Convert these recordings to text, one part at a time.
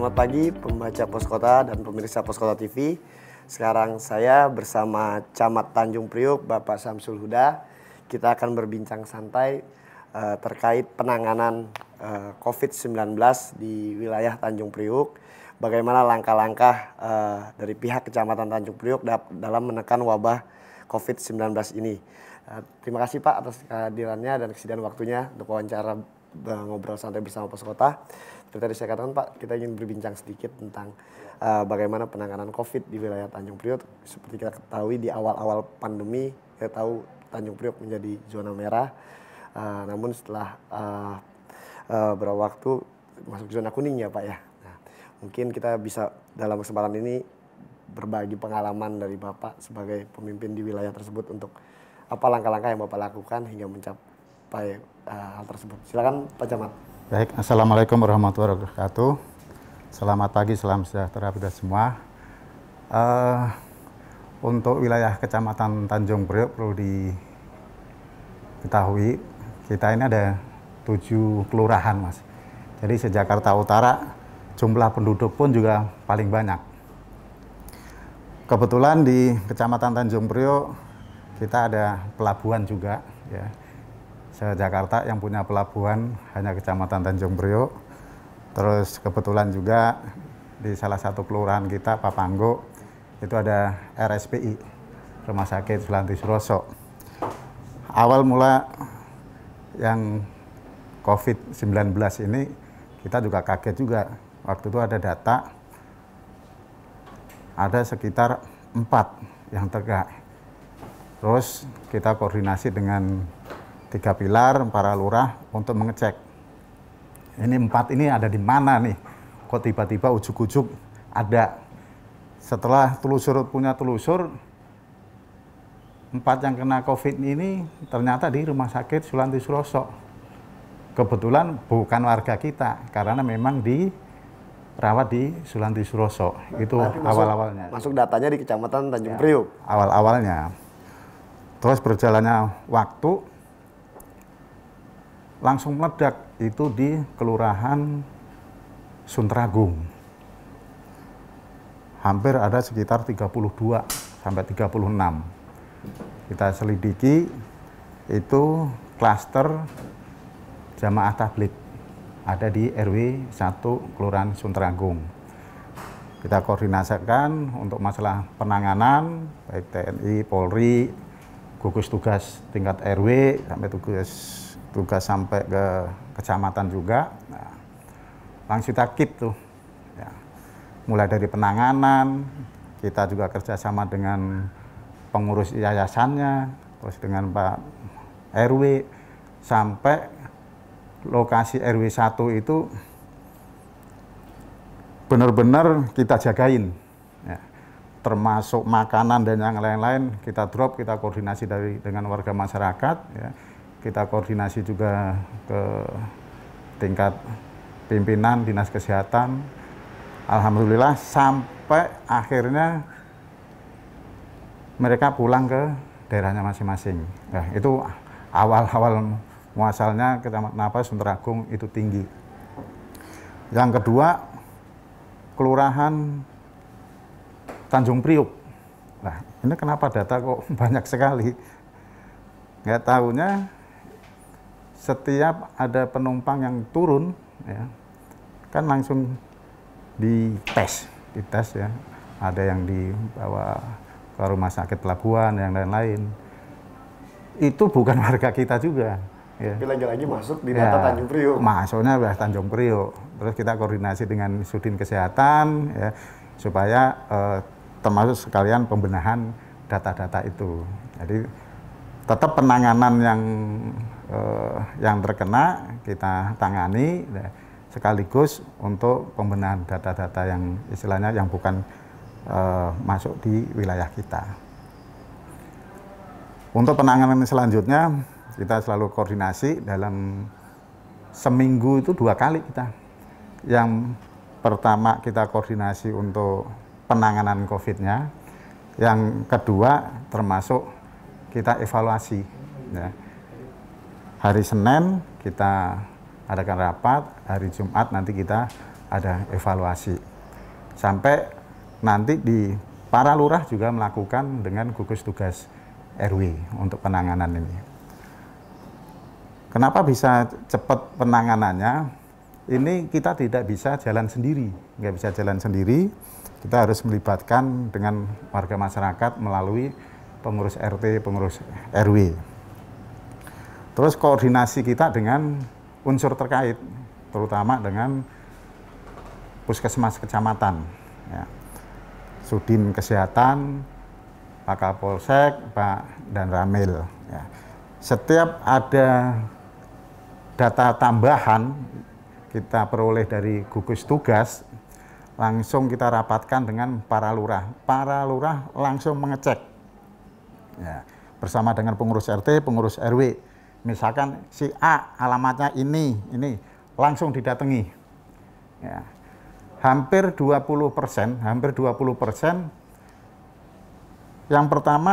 Selamat pagi pembaca Poskota dan pemirsa Poskota TV. Sekarang saya bersama Camat Tanjung Priuk, Bapak Samsul Huda. Kita akan berbincang santai uh, terkait penanganan uh, eh, COVID-19 di wilayah Tanjung Priuk. Bagaimana langkah-langkah uh, dari pihak Kecamatan Tanjung Priuk dalam menekan wabah COVID-19 ini. Uh, terima kasih Pak atas kehadirannya dan kesediaan waktunya untuk wawancara ngobrol santai bersama pos kota. Seperti tadi saya katakan Pak, kita ingin berbincang sedikit tentang uh, bagaimana penanganan COVID di wilayah Tanjung Priok. Seperti kita ketahui di awal-awal pandemi, kita tahu Tanjung Priok menjadi zona merah. Uh, namun setelah uh, uh, beberapa waktu masuk zona kuning ya Pak ya. Nah, mungkin kita bisa dalam kesempatan ini berbagi pengalaman dari Bapak sebagai pemimpin di wilayah tersebut untuk apa langkah-langkah yang Bapak lakukan hingga mencap mencapai uh, eh, hal tersebut. Silakan Pak Camat. Baik, Assalamualaikum warahmatullahi wabarakatuh. Selamat pagi, salam sejahtera pada semua. Uh, untuk wilayah Kecamatan Tanjung Priok perlu diketahui, kita ini ada tujuh kelurahan, Mas. Jadi sejak Jakarta Utara jumlah penduduk pun juga paling banyak. Kebetulan di Kecamatan Tanjung Priok kita ada pelabuhan juga, ya se-Jakarta yang punya pelabuhan hanya Kecamatan Tanjung Priok. Terus kebetulan juga di salah satu kelurahan kita, Papanggo, itu ada RSPI, Rumah Sakit Sulanti Suroso. Awal mula yang COVID-19 ini kita juga kaget juga. Waktu itu ada data ada sekitar empat yang tegak. Terus kita koordinasi dengan tiga pilar para lurah untuk mengecek ini empat ini ada di mana nih kok tiba-tiba ujuk-ujuk ada setelah telusur punya telusur empat yang kena covid ini ternyata di rumah sakit Sulanti Suroso kebetulan bukan warga kita karena memang di rawat di Sulanti Suroso itu awal-awalnya masuk datanya di kecamatan Tanjung ya, Priuk awal-awalnya terus berjalannya waktu langsung meledak itu di Kelurahan Suntragung. Hampir ada sekitar 32 sampai 36. Kita selidiki itu klaster jamaah tablik ada di RW 1 Kelurahan Suntragung. Kita koordinasikan untuk masalah penanganan baik TNI, Polri, gugus tugas tingkat RW sampai tugas tugas sampai ke kecamatan juga. Nah, langsung kita keep tuh. Ya. Mulai dari penanganan, kita juga kerjasama dengan pengurus yayasannya, terus dengan Pak RW, sampai lokasi RW 1 itu benar-benar kita jagain. Ya. Termasuk makanan dan yang lain-lain, kita drop, kita koordinasi dari dengan warga masyarakat. Ya kita koordinasi juga ke tingkat pimpinan dinas kesehatan. Alhamdulillah sampai akhirnya mereka pulang ke daerahnya masing-masing. Nah, itu awal-awal muasalnya Kecamatan Napas Sunter Agung itu tinggi. Yang kedua, Kelurahan Tanjung Priuk. Nah, ini kenapa data kok banyak sekali? Nggak tahunya setiap ada penumpang yang turun ya kan langsung dites dites ya ada yang dibawa ke rumah sakit pelabuhan yang lain-lain itu bukan warga kita juga ya. tapi lagi-lagi masuk di data ya, Tanjung Priok masuknya sudah Tanjung Priok terus kita koordinasi dengan Sudin Kesehatan ya supaya eh, termasuk sekalian pembenahan data-data itu jadi tetap penanganan yang eh, yang terkena kita tangani eh, sekaligus untuk pembenahan data-data yang istilahnya yang bukan eh, masuk di wilayah kita. Untuk penanganan selanjutnya kita selalu koordinasi dalam seminggu itu dua kali kita. Yang pertama kita koordinasi untuk penanganan COVID-nya, yang kedua termasuk kita evaluasi. Ya hari Senin kita adakan rapat, hari Jumat nanti kita ada evaluasi. Sampai nanti di para lurah juga melakukan dengan gugus tugas RW untuk penanganan ini. Kenapa bisa cepat penanganannya? Ini kita tidak bisa jalan sendiri, nggak bisa jalan sendiri. Kita harus melibatkan dengan warga masyarakat melalui pengurus RT, pengurus RW. Terus koordinasi kita dengan unsur terkait, terutama dengan puskesmas kecamatan, ya. Sudin Kesehatan, Pak Kapolsek, Pak dan Ramil. Ya. Setiap ada data tambahan kita peroleh dari gugus tugas, langsung kita rapatkan dengan para lurah. Para lurah langsung mengecek ya, bersama dengan pengurus RT, pengurus RW misalkan si A alamatnya ini, ini langsung didatangi. Ya. Hampir 20 persen, hampir 20 persen. Yang pertama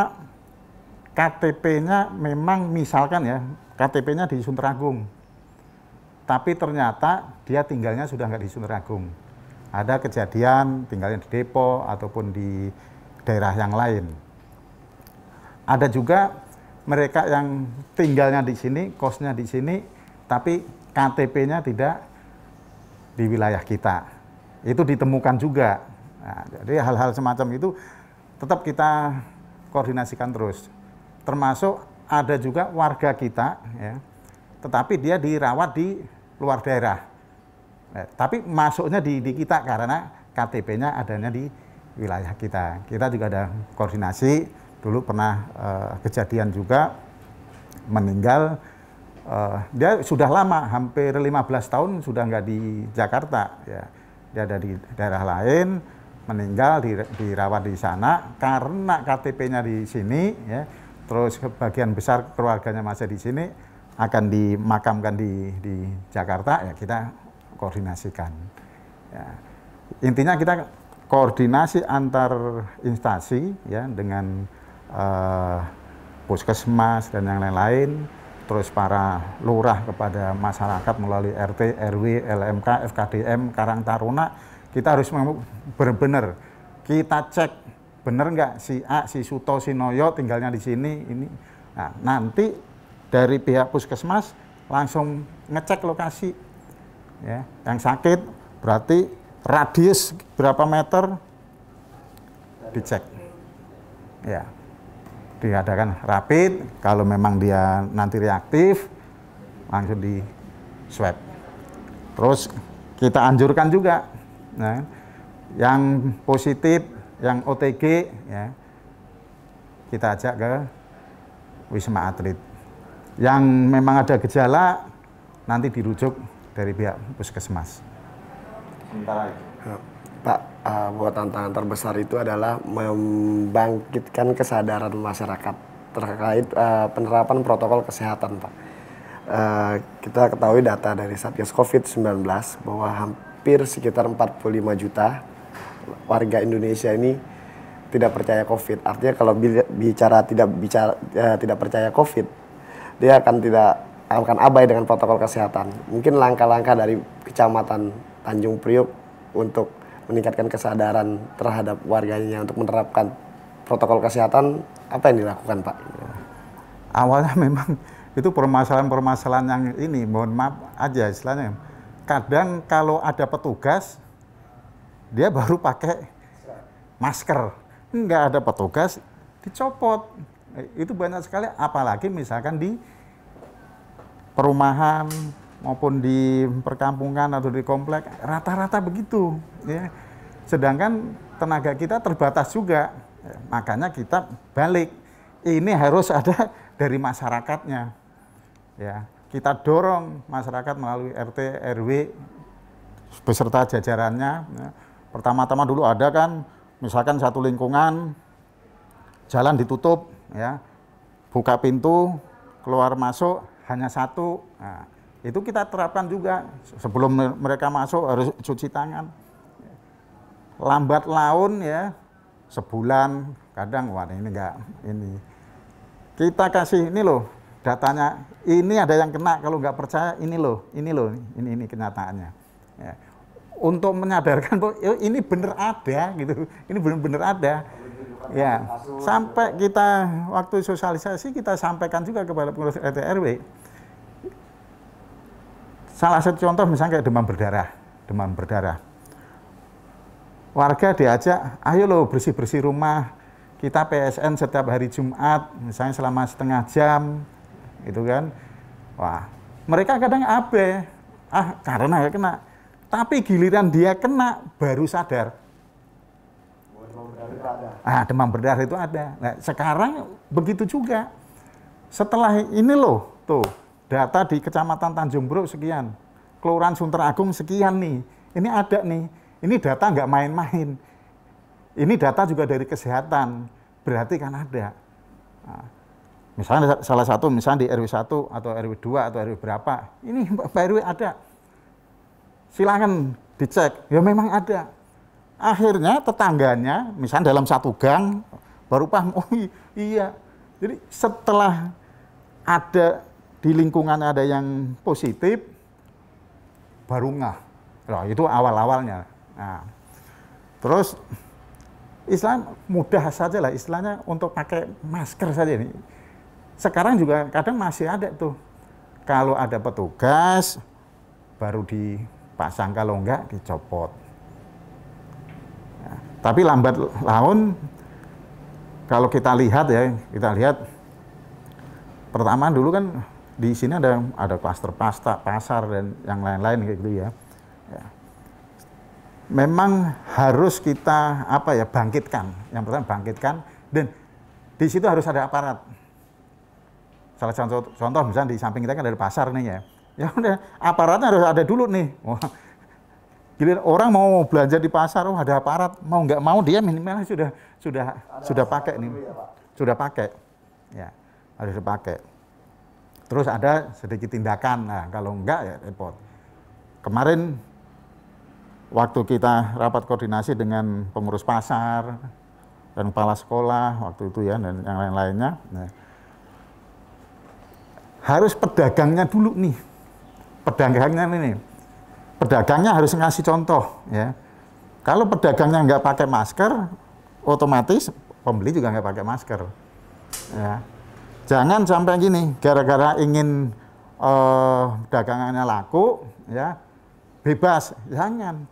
KTP-nya memang misalkan ya, KTP-nya di Sunteragung, Tapi ternyata dia tinggalnya sudah nggak di Sunteragung, Ada kejadian tinggalnya di Depo ataupun di daerah yang lain. Ada juga mereka yang tinggalnya di sini, kosnya di sini, tapi KTP-nya tidak di wilayah kita. Itu ditemukan juga. Nah, jadi hal-hal semacam itu tetap kita koordinasikan terus. Termasuk ada juga warga kita, ya, tetapi dia dirawat di luar daerah. Nah, tapi masuknya di, di kita karena KTP-nya adanya di wilayah kita. Kita juga ada koordinasi dulu pernah uh, kejadian juga meninggal uh, dia sudah lama hampir 15 tahun sudah nggak di Jakarta ya dia ada di daerah lain meninggal di, dirawat di sana karena KTP-nya di sini ya terus bagian besar keluarganya masih di sini akan dimakamkan di di Jakarta ya kita koordinasikan ya. intinya kita koordinasi antar instansi ya dengan uh, puskesmas dan yang lain-lain, terus para lurah kepada masyarakat melalui RT, RW, LMK, FKDM, Karang Taruna, kita harus benar-benar kita cek benar nggak si A, si Suto, si Noyo tinggalnya di sini ini. Nah, nanti dari pihak puskesmas langsung ngecek lokasi ya yang sakit berarti radius berapa meter dicek ya diadakan rapid, kalau memang dia nanti reaktif langsung di swab. Terus kita anjurkan juga ya, yang positif, yang OTG ya kita ajak ke wisma atlet. Yang memang ada gejala nanti dirujuk dari pihak puskesmas. Sementara. Pak, uh, buat tantangan terbesar itu adalah membangkitkan kesadaran masyarakat terkait uh, penerapan protokol kesehatan, Pak. Uh, kita ketahui data dari Satgas COVID-19 bahwa hampir sekitar 45 juta warga Indonesia ini tidak percaya COVID. Artinya kalau bicara tidak bicara uh, tidak percaya COVID, dia akan tidak akan abai dengan protokol kesehatan. Mungkin langkah-langkah dari Kecamatan Tanjung Priuk untuk meningkatkan kesadaran terhadap warganya untuk menerapkan protokol kesehatan apa yang dilakukan Pak? Awalnya memang itu permasalahan-permasalahan yang ini mohon maaf aja istilahnya. Kadang kalau ada petugas dia baru pakai masker, nggak ada petugas dicopot. Itu banyak sekali apalagi misalkan di perumahan maupun di perkampungan atau di komplek rata-rata begitu ya sedangkan tenaga kita terbatas juga ya, makanya kita balik ini harus ada dari masyarakatnya ya kita dorong masyarakat melalui RT RW beserta jajarannya ya. pertama-tama dulu ada kan misalkan satu lingkungan jalan ditutup ya buka pintu keluar masuk hanya satu nah, itu kita terapkan juga sebelum mereka masuk harus cuci tangan. Lambat laun ya sebulan kadang wah ini enggak ini kita kasih ini loh datanya ini ada yang kena kalau nggak percaya ini loh ini loh ini ini kenyataannya ya. untuk menyadarkan oh, ini bener ada gitu ini bener-bener ada ya sampai kita waktu sosialisasi kita sampaikan juga kepada pengurus RT RW Salah satu contoh misalnya kayak demam berdarah, demam berdarah. Warga diajak, ayo lo bersih-bersih rumah, kita PSN setiap hari Jumat, misalnya selama setengah jam, itu kan. Wah, mereka kadang abe, ah karena ya kena. Tapi giliran dia kena, baru sadar. Ah, demam berdarah itu ada. Nah, sekarang begitu juga. Setelah ini loh, tuh, data di Kecamatan Tanjung Bro sekian, Kelurahan Sunter Agung sekian nih. Ini ada nih, ini data nggak main-main. Ini data juga dari kesehatan, berarti kan ada. Nah, misalnya salah satu, misalnya di RW 1 atau RW 2 atau RW berapa, ini Pak RW ada. silahkan dicek, ya memang ada. Akhirnya tetangganya, misalnya dalam satu gang, baru paham, oh iya. Jadi setelah ada di lingkungan ada yang positif, baru ngah. Nah, itu awal-awalnya. Nah, terus Islam mudah saja lah istilahnya untuk pakai masker saja ini. Sekarang juga kadang masih ada tuh. Kalau ada petugas baru dipasang kalau enggak dicopot. Nah, tapi lambat laun kalau kita lihat ya, kita lihat pertama dulu kan di sini ada ada klaster pasta, pasar dan yang lain-lain kayak gitu ya. ya. Memang harus kita apa ya bangkitkan. Yang pertama bangkitkan dan di situ harus ada aparat. Salah contoh, contoh misalnya di samping kita kan ada pasar nih ya. Ya udah aparatnya harus ada dulu nih. Wah, giliran orang mau belanja di pasar, oh ada aparat, mau nggak mau dia minimal sudah sudah ada sudah pakai nih, ya, sudah pakai, ya harus pakai. Terus ada sedikit tindakan. Nah, kalau enggak ya repot. Kemarin waktu kita rapat koordinasi dengan pengurus pasar dan kepala sekolah waktu itu ya dan yang lain-lainnya. Nah, harus pedagangnya dulu nih. Pedagangnya ini. Pedagangnya harus ngasih contoh ya. Kalau pedagangnya nggak pakai masker, otomatis pembeli juga nggak pakai masker. Ya. Jangan sampai gini, gara-gara ingin uh, dagangannya laku, ya bebas, jangan.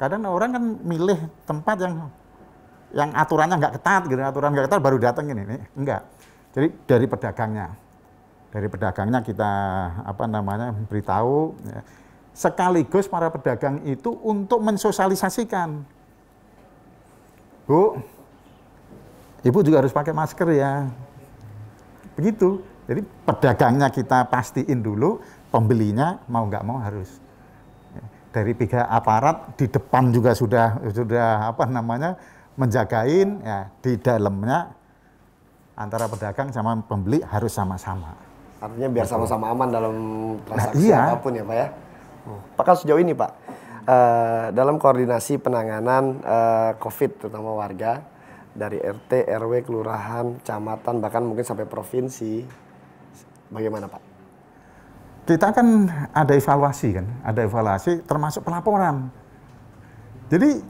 Kadang orang kan milih tempat yang yang aturannya nggak ketat, gitu. aturan nggak ketat baru datang ini, nih. enggak. Jadi dari pedagangnya, dari pedagangnya kita apa namanya beritahu. Ya. Sekaligus para pedagang itu untuk mensosialisasikan, Bu, Ibu juga harus pakai masker ya. Begitu. Jadi pedagangnya kita pastiin dulu, pembelinya mau nggak mau harus. Ya, dari pihak aparat di depan juga sudah sudah apa namanya menjagain ya di dalamnya antara pedagang sama pembeli harus sama-sama. Artinya biar gitu. sama-sama aman dalam nah, transaksi nah, iya. apapun ya Pak ya. Apakah hmm. sejauh ini Pak, uh, dalam koordinasi penanganan uh, COVID terutama warga, dari RT, RW, kelurahan, camatan, bahkan mungkin sampai provinsi. Bagaimana Pak? Kita kan ada evaluasi kan, ada evaluasi termasuk pelaporan. Jadi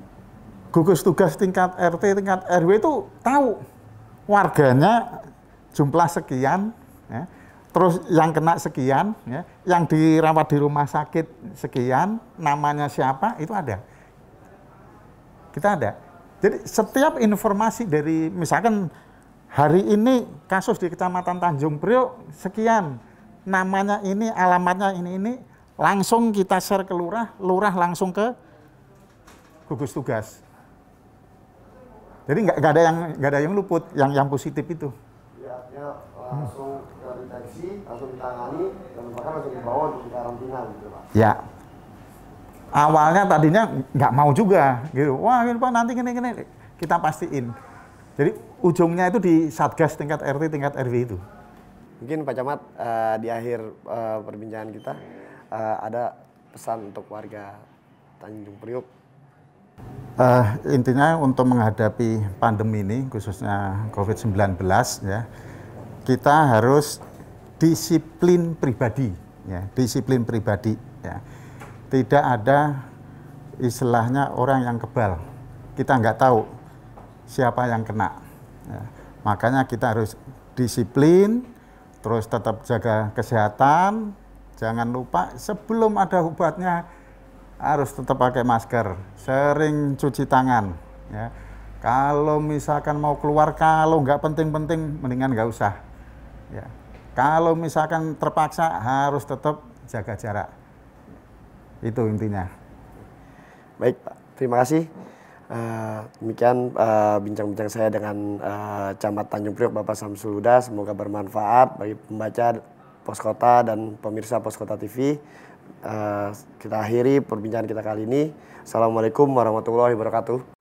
gugus tugas tingkat RT, tingkat RW itu tahu warganya jumlah sekian, ya, terus yang kena sekian, ya, yang dirawat di rumah sakit sekian, namanya siapa itu ada. Kita ada jadi setiap informasi dari misalkan hari ini kasus di Kecamatan Tanjung Priok sekian, namanya ini, alamatnya ini ini, langsung kita share ke lurah, lurah langsung ke gugus tugas. Jadi nggak ada yang nggak ada yang luput, yang yang positif itu. Ya, ya langsung hmm. langsung ditangani, dan langsung dibawa untuk karantina gitu Pak. Ya awalnya tadinya nggak mau juga gitu wah ini pak nanti gini gini kita pastiin jadi ujungnya itu di satgas tingkat RT tingkat RW itu mungkin Pak Camat uh, di akhir uh, perbincangan kita uh, ada pesan untuk warga Tanjung Priok uh, intinya untuk menghadapi pandemi ini khususnya COVID-19 ya kita harus disiplin pribadi ya disiplin pribadi ya tidak ada istilahnya orang yang kebal. Kita nggak tahu siapa yang kena. Ya. Makanya kita harus disiplin, terus tetap jaga kesehatan. Jangan lupa sebelum ada obatnya harus tetap pakai masker, sering cuci tangan. Ya. Kalau misalkan mau keluar, kalau nggak penting-penting, mendingan nggak usah. Ya. Kalau misalkan terpaksa harus tetap jaga jarak. Itu intinya. Baik Pak, terima kasih. Uh, demikian eh, bincang-bincang uh, saya dengan uh, Camat Tanjung Priok Bapak Samsul Huda. Semoga bermanfaat bagi pembaca Pos Kota dan pemirsa Pos Kota TV. Uh, kita akhiri perbincangan kita kali ini. Assalamualaikum warahmatullahi wabarakatuh.